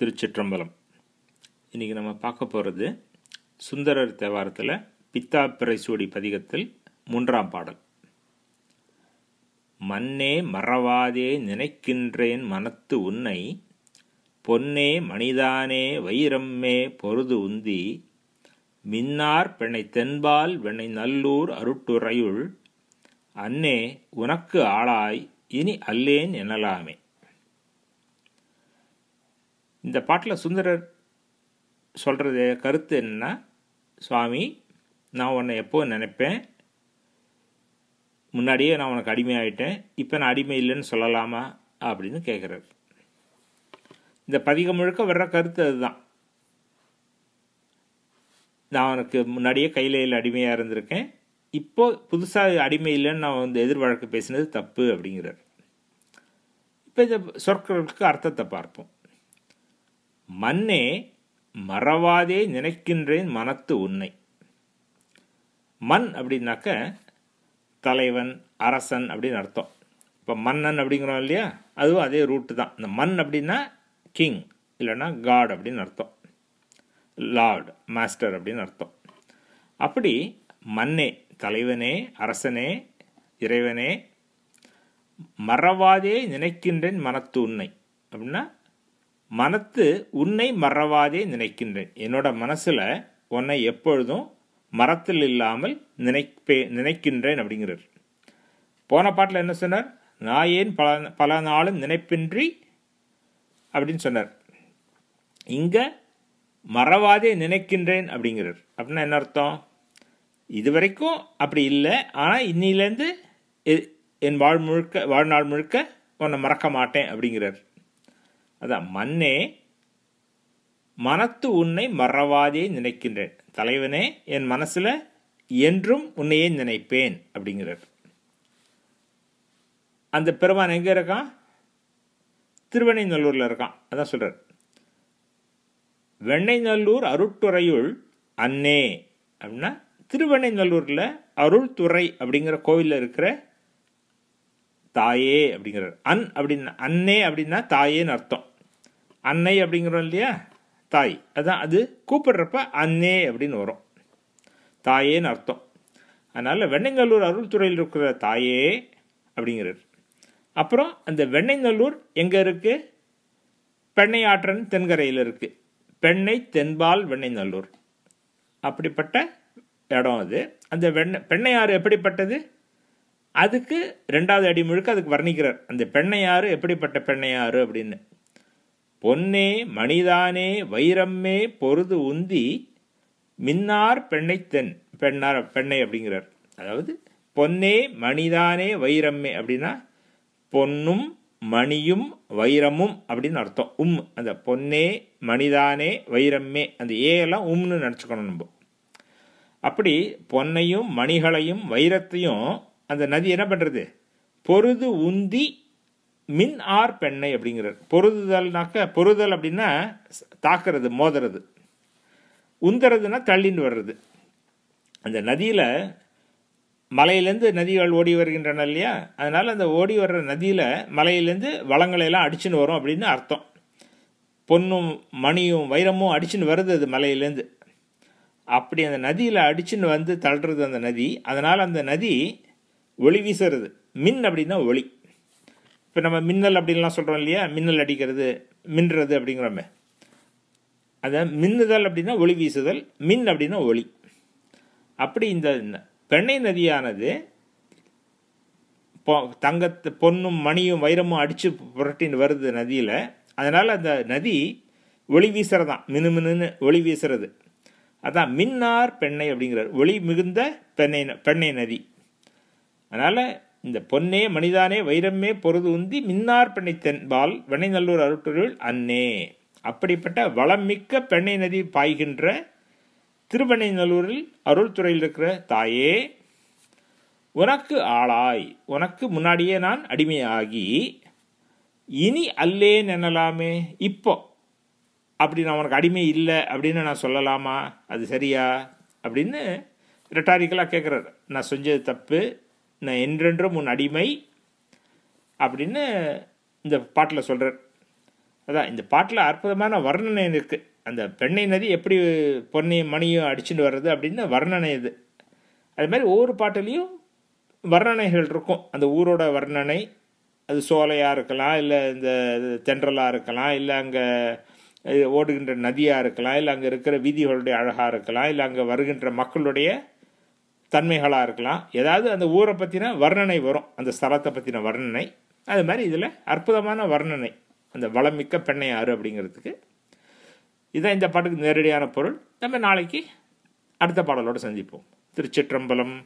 திருச்சிற்றம்பலம் இன்றைக்கி நம்ம பார்க்க போகிறது சுந்தரர் தேவாரத்தில் பித்தா பிறைசூடி பதிகத்தில் மூன்றாம் பாடல் மண்ணே மறவாதே நினைக்கின்றேன் மனத்து உன்னை பொன்னே மணிதானே வைரம்மே பொருது உந்தி மின்னார் பெண்ணை தென்பால் வினை நல்லூர் அருட்டுரையுள் அன்னே உனக்கு ஆளாய் இனி அல்லேன் எனலாமே இந்த பாட்டில் சுந்தரர் சொல்கிறது கருத்து என்னன்னா சுவாமி நான் உன்னை எப்போது நினைப்பேன் முன்னாடியே நான் உனக்கு அடிமையாகிட்டேன் இப்போ நான் அடிமை இல்லைன்னு சொல்லலாமா அப்படின்னு கேட்குறாரு இந்த பதிகம் முழுக்க வர்ற கருத்து அதுதான் நான் உனக்கு முன்னாடியே கையிலையில் அடிமையாக இருந்திருக்கேன் இப்போது புதுசாக அடிமை இல்லைன்னு நான் வந்து எதிர்வழக்கு பேசினது தப்பு அப்படிங்கிறார் இப்போ இந்த சொற்களுக்கு அர்த்தத்தை பார்ப்போம் மண்ணே மறவாதே நினைக்கின்றேன் மனத்து உன்னை மண் அப்படின்னாக்க தலைவன் அரசன் அப்படின்னு அர்த்தம் இப்போ மன்னன் அப்படிங்கிறோம் இல்லையா அதுவும் அதே ரூட்டு தான் இந்த மண் அப்படின்னா கிங் இல்லைன்னா காட் அப்படின்னு அர்த்தம் லார்டு மாஸ்டர் அப்படின்னு அர்த்தம் அப்படி மண்ணே தலைவனே அரசனே இறைவனே மறவாதே நினைக்கின்றேன் மனத்து உன்னை அப்படின்னா மனத்து உன்னை மறவாதே நினைக்கின்றேன் என்னோட மனசில் உன்னை எப்பொழுதும் மரத்தில் இல்லாமல் நினைப்பே நினைக்கின்றேன் அப்படிங்கிறார் போன பாட்டில் என்ன சொன்னார் நான் ஏன் பல பல நாளும் நினைப்பின்றி அப்படின்னு சொன்னார் இங்கே மறவாதே நினைக்கின்றேன் அப்படிங்கிறார் அப்படின்னா என்ன அர்த்தம் இது வரைக்கும் அப்படி இல்லை ஆனால் இன்னிலேருந்து என் வாழ் முழுக்க வாழ்நாள் முழுக்க உன்னை மறக்க மாட்டேன் அப்படிங்கிறார் அதான் மண்ணே மனத்து உன்னை மறவாதே நினைக்கின்றேன் தலைவனே என் மனசில் என்றும் உன்னையே நினைப்பேன் அப்படிங்கிறார் அந்த பெருமான் எங்கே இருக்கான் திருவெண்ணைநல்லூரில் இருக்கான் அதான் சொல்கிறார் வெண்ணைநல்லூர் அருட்டுறையுள் அன்னே அப்படின்னா திருவெண்ணைநல்லூரில் அருள்துறை அப்படிங்கிற கோவிலில் இருக்கிற தாயே அப்படிங்கிறார் அன் அப்படின்னா அன்னே அப்படின்னா தாயேன்னு அர்த்தம் அன்னை அப்படிங்கிறோம் இல்லையா தாய் அதான் அது கூப்பிடுறப்ப அன்னே அப்படின்னு வரும் தாயேன்னு அர்த்தம் அதனால் வெண்ணங்கல்லூர் அருள்துறையில் இருக்கிற தாயே அப்படிங்கிறார் அப்புறம் அந்த வெண்ணங்கல்லூர் எங்கே இருக்குது பெண்ணை ஆற்றன் தென்கரையில் இருக்குது பெண்ணை தென்பால் வெண்ணைநல்லூர் அப்படிப்பட்ட இடம் அது அந்த வெண்ணை பெண்ணையாறு எப்படிப்பட்டது அதுக்கு ரெண்டாவது அடி முழுக்க அதுக்கு வர்ணிக்கிறார் அந்த பெண்ணையாறு எப்படிப்பட்ட பெண்ணையாறு அப்படின்னு பொன்னே மணிதானே வைரம்மே பொருது உந்தி மின்னார் பெண்ணைத்தென் பெண்ணார் பெண்ணை அப்படிங்கிறார் அதாவது பொன்னே மணிதானே வைரம்மே அப்படின்னா பொன்னும் மணியும் வைரமும் அப்படின்னு அர்த்தம் உம் அந்த பொன்னே மணிதானே வைரம்மே அந்த ஏ எல்லாம் உம்னு நினச்சிக்கணும் நம்ம அப்படி பொன்னையும் மணிகளையும் வைரத்தையும் அந்த நதி என்ன பண்ணுறது பொருது உந்தி மின் ஆர் பெண்ணை அப்படிங்கிறார் பொருதுதல்னாக்க பொருதல் அப்படின்னா தாக்குறது மோதுறது உந்துறதுன்னா தள்ளின்னு வர்றது அந்த நதியில் மலையிலேருந்து நதிகள் ஓடி வருகின்றன இல்லையா அதனால் அந்த ஓடி வர்ற நதியில் மலையிலேருந்து வளங்களையெல்லாம் அடிச்சுன்னு வரும் அப்படின்னு அர்த்தம் பொன்னும் மணியும் வைரமும் அடிச்சுன்னு வருது அது மலையிலேருந்து அப்படி அந்த நதியில் அடிச்சுன்னு வந்து தள்ளுறது அந்த நதி அதனால் அந்த நதி ஒளி வீசுறது மின் அப்படின்னா ஒளி இப்போ நம்ம மின்னல் அப்படின்லாம் சொல்கிறோம் இல்லையா மின்னல் அடிக்கிறது மின்றது அப்படிங்கிறோமே அதை மின்னுதல் அப்படின்னா ஒளி வீசுதல் மின் அப்படின்னா ஒளி அப்படி இந்த பெண்ணை நதியானது தங்கத்து பொண்ணும் மணியும் வைரமும் அடித்து புரட்டின்னு வருது நதியில் அதனால் அந்த நதி ஒளி வீசுறதான் மினு மினுன்னு ஒளி வீசுறது அதான் மின்னார் பெண்ணை அப்படிங்கிறார் ஒளி மிகுந்த பெண்ணை பெண்ணை நதி அதனால் இந்த பொன்னே மனிதானே வைரமே பொருது உந்தி மின்னார் பெண்ணைத்தென்பால் வெண்ணைநல்லூர் அருட்டுருள் அன்னே அப்படிப்பட்ட வளம் மிக்க பெண்ணை நதி பாய்கின்ற நல்லூரில் அருள் துறையில் இருக்கிற தாயே உனக்கு ஆளாய் உனக்கு முன்னாடியே நான் அடிமையாகி இனி அல்லேன் எனலாமே இப்போ அப்படி நான் உனக்கு அடிமை இல்லை அப்படின்னு நான் சொல்லலாமா அது சரியா அப்படின்னு ரெட்டாரிக்கலாக கேட்குறாரு நான் செஞ்சது தப்பு நான் என்றென்றும் உன் அடிமை அப்படின்னு இந்த பாட்டில் சொல்கிறார் அதான் இந்த பாட்டில் அற்புதமான வர்ணனை இருக்குது அந்த பெண்ணை நதி எப்படி பொன்னையும் மணியும் அடிச்சுட்டு வர்றது அப்படின்னு வர்ணனை இது அது மாதிரி ஒவ்வொரு பாட்டிலையும் வர்ணனைகள் இருக்கும் அந்த ஊரோட வர்ணனை அது சோலையாக இருக்கலாம் இல்லை இந்த தென்றலாக இருக்கலாம் இல்லை அங்கே ஓடுகின்ற நதியாக இருக்கலாம் இல்லை அங்கே இருக்கிற வீதிகளுடைய அழகாக இருக்கலாம் இல்லை அங்கே வருகின்ற மக்களுடைய தன்மைகளாக இருக்கலாம் ஏதாவது அந்த ஊரை பற்றின வர்ணனை வரும் அந்த ஸ்தலத்தை பற்றின வர்ணனை அது மாதிரி இதில் அற்புதமான வர்ணனை அந்த வளமிக்க ஆறு அப்படிங்கிறதுக்கு இதுதான் இந்த பாட்டுக்கு நேரடியான பொருள் நம்ம நாளைக்கு அடுத்த பாடலோடு சந்திப்போம் திருச்சிற்றம்பலம்